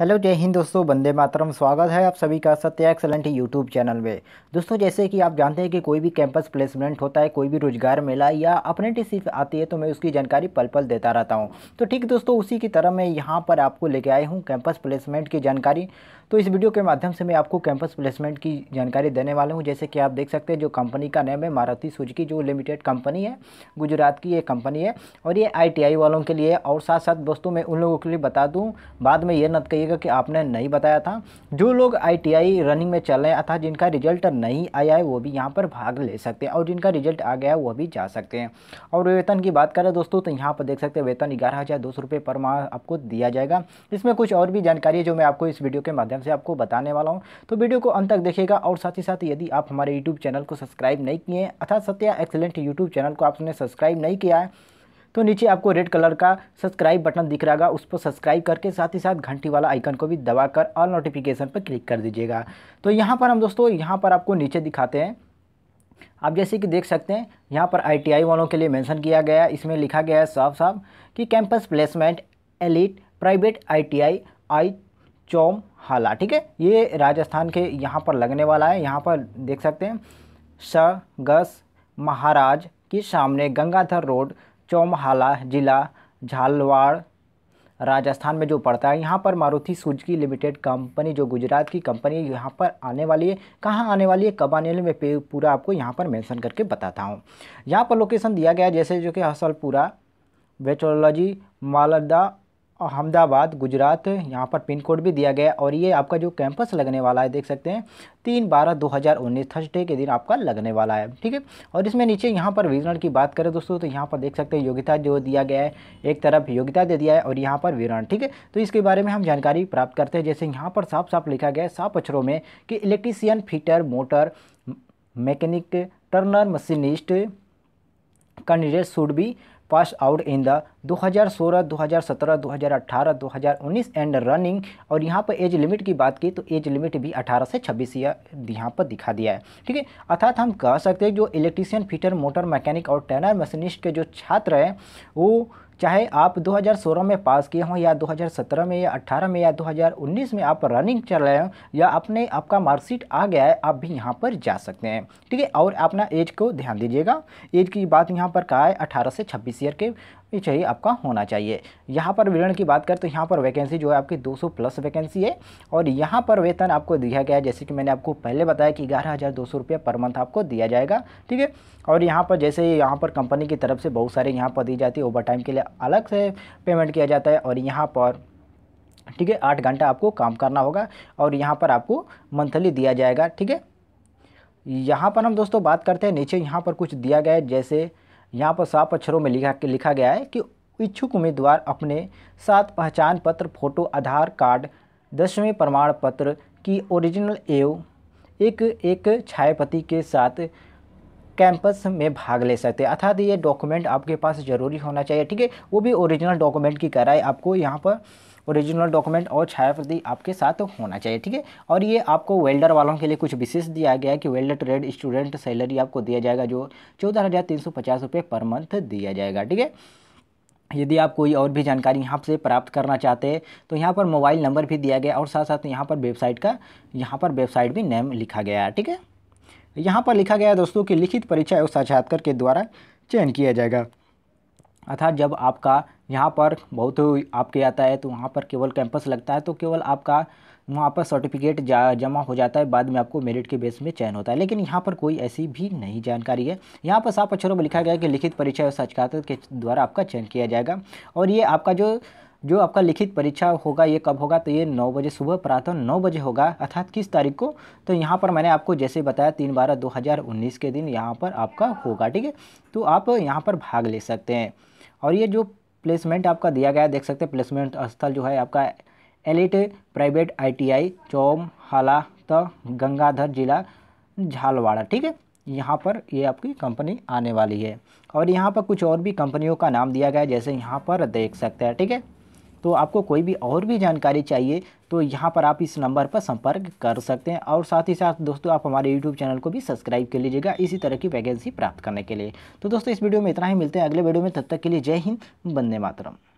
hello जय हिंद दोस्तों बंदे मातरम स्वागत है आप सभी का सत्य एक्सलेंट यूट्यूब चैनल में दोस्तों जैसे कि आप जानते हैं कि कोई भी कैंपस प्लेसमेंट होता है कोई भी रोजगार मेला या अप्रेंटिसशिप आती है तो मैं उसकी जानकारी पल पल देता रहता हूं तो ठीक दोस्तों उसी की तरह मैं यहां पर आपको लेके आए हूँ कैंपस प्लेसमेंट की जानकारी तो इस वीडियो के माध्यम से मैं आपको कैंपस प्लेसमेंट की जानकारी देने वाला हूँ जैसे कि आप देख सकते हैं जो कंपनी का नेम है मारुति सुजुकी जो लिमिटेड कंपनी है गुजरात की ये कंपनी है और ये आई वालों के लिए और साथ साथ दोस्तों मैं उन लोगों के लिए बता दूँ बाद में ये नत कही करिएगा कि आपने नहीं बताया था जो लोग आईटीआई रनिंग में चल रहे हैं अर्थात जिनका रिजल्ट नहीं आया है वो भी यहाँ पर भाग ले सकते हैं और जिनका रिजल्ट आ गया है वो भी जा सकते हैं और वेतन की बात करें दोस्तों तो यहाँ पर देख सकते हैं वेतन ग्यारह हज़ार दो सौ रुपये पर माह आपको दिया जाएगा इसमें कुछ और भी जानकारी है जो मैं आपको इस वीडियो के माध्यम से आपको बताने वाला हूँ तो वीडियो को अंत तक देखेगा और साथ ही साथ यदि आप हमारे यूट्यूब चैनल को सब्सक्राइब नहीं किए अर्थात सत्या एक्सेलेंट यूट्यूब चैनल को आपने सब्सक्राइब नहीं किया है तो नीचे आपको रेड कलर का सब्सक्राइब बटन दिख रहा उस पर सब्सक्राइब करके साथ ही साथ घंटी वाला आइकन को भी दबाकर ऑल नोटिफिकेशन पर क्लिक कर दीजिएगा तो यहाँ पर हम दोस्तों यहाँ पर आपको नीचे दिखाते हैं आप जैसे कि देख सकते हैं यहाँ पर आईटीआई वालों के लिए मेंशन किया गया इसमें लिखा गया है साफ साफ कि campus placement elite private ITI आई चौम हाला ठीक है ये राजस्थान के यहाँ पर लगने वाला है यहाँ पर देख सकते हैं स गस महाराज के सामने गंगाधर रोड चौमहाला ज़िला झालवाड़ राजस्थान में जो पड़ता है यहाँ पर मारुति सुजुकी लिमिटेड कंपनी जो गुजरात की कंपनी है यहाँ पर आने वाली है कहाँ आने वाली है कब आने वाली मैं पूरा आपको यहाँ पर मेंशन करके बताता हूँ यहाँ पर लोकेशन दिया गया जैसे जो कि हसलपुरा वेट्रोलॉजी मालदा अहमदाबाद गुजरात यहाँ पर पिन कोड भी दिया गया और ये आपका जो कैंपस लगने वाला है देख सकते हैं तीन बारह दो हज़ार उन्नीस थर्सडे के दिन आपका लगने वाला है ठीक है और इसमें नीचे यहाँ पर विवरण की बात करें दोस्तों तो यहाँ पर देख सकते हैं योग्यता जो दिया गया है एक तरफ योग्यता दे दिया है और यहाँ पर विवरण ठीक है तो इसके बारे में हम जानकारी प्राप्त करते हैं जैसे यहाँ पर साफ साफ लिखा गया है साफ अक्षरों में कि electrician fitter motor mechanic turner machinist candidate should be pass out in the 2016, 2017, 2018, 2019 and running और यहाँ पर एज लिमिट की बात की तो एज लिमिट भी 18 से 26 यहाँ पर दिखा दिया है ठीक है अर्थात हम कह सकते हैं जो इलेक्ट्रीशियन फिटर मोटर मैकेनिक और टेनर मशीनिस्ट के जो छात्र हैं वो चाहे आप 2016 में पास किए हों या 2017 में या 18 में या 2019 में आप रनिंग चल रहे हों या अपने आपका मार्कशीट आ गया है आप भी यहाँ पर जा सकते हैं ठीक है और अपना एज को ध्यान दीजिएगा एज की बात यहाँ पर कहा है अठारह से छब्बीस ईयर के ये चाहिए आपका होना चाहिए यहाँ पर विवरण की बात करें तो यहाँ पर वैकेंसी जो है आपकी 200 प्लस वैकेंसी है और यहाँ पर वेतन आपको दिया गया है जैसे कि मैंने आपको पहले बताया कि ग्यारह हज़ार दो सौ पर मंथ आपको दिया जाएगा ठीक है और यहाँ पर जैसे यहाँ पर कंपनी की तरफ से बहुत सारे यहाँ पर दी जाती है ओवर टाइम के लिए अलग से पेमेंट किया जाता है और यहाँ पर ठीक है आठ घंटा आपको काम करना होगा और यहाँ पर आपको मंथली दिया जाएगा ठीक है यहाँ पर हम दोस्तों बात करते हैं नीचे यहाँ पर कुछ दिया गया है जैसे यहाँ पर साफ अक्षरों में लिखा लिखा गया है कि इच्छुक उम्मीदवार अपने साथ पहचान पत्र फोटो आधार कार्ड दसवें प्रमाण पत्र की ओरिजिनल एव एक एक छायापति के साथ कैंपस में भाग ले सकते हैं अर्थात ये डॉक्यूमेंट आपके पास ज़रूरी होना चाहिए ठीक है वो भी ओरिजिनल डॉक्यूमेंट की कराए आपको यहाँ पर ओरिजिनल डॉक्यूमेंट और छाया प्रति आपके साथ होना चाहिए ठीक है और ये आपको वेल्डर वालों के लिए कुछ विशेष दिया गया है कि वेल्डर ट्रेड स्टूडेंट सैलरी आपको दिया जाएगा जो चौदह हज़ार तीन सौ पचास रुपये पर मंथ दिया जाएगा ठीक है यदि आप कोई और भी जानकारी यहाँ से प्राप्त करना चाहते हैं तो यहाँ पर मोबाइल नंबर भी दिया गया और साथ साथ यहाँ पर वेबसाइट का यहाँ पर वेबसाइट भी नेम लिखा गया है ठीक है यहाँ पर लिखा गया है दोस्तों कि लिखित परीक्षा एवं साक्षात्कार के द्वारा चयन किया जाएगा अर्थात जब आपका यहाँ पर बहुत आपके आता है तो वहाँ पर केवल कैंपस लगता है तो केवल आपका वहाँ पर सर्टिफिकेट जमा हो जाता है बाद में आपको मेरिट के बेस में चयन होता है लेकिन यहाँ पर कोई ऐसी भी नहीं जानकारी है यहाँ पर साफ अक्षरों में लिखा गया है कि लिखित परीक्षा और साक्षात्कार के द्वारा आपका चयन किया जाएगा और ये आपका जो जो आपका लिखित परीक्षा होगा ये कब होगा तो ये नौ बजे सुबह प्रातः नौ बजे होगा अर्थात किस तारीख को तो यहाँ पर मैंने आपको जैसे बताया तीन बारह दो हज़ार उन्नीस के दिन यहाँ पर आपका होगा ठीक है तो आप यहाँ पर भाग ले सकते हैं और ये जो प्लेसमेंट आपका दिया गया है देख सकते हैं प्लेसमेंट स्थल जो है आपका एलिट प्राइवेट आईटीआई चौम हालात गंगाधर जिला झालवाड़ा ठीक है यहाँ पर ये आपकी कंपनी आने वाली है और यहाँ पर कुछ और भी कंपनियों का नाम दिया गया है जैसे यहाँ पर देख सकते हैं ठीक है तो आपको कोई भी और भी जानकारी चाहिए तो यहाँ पर आप इस नंबर पर संपर्क कर सकते हैं और साथ ही साथ दोस्तों आप हमारे यूट्यूब चैनल को भी सब्सक्राइब कर लीजिएगा इसी तरह की वैकेंसी प्राप्त करने के लिए तो दोस्तों इस वीडियो में इतना ही मिलते हैं अगले वीडियो में तब तक के लिए जय हिंद वंदे मातरम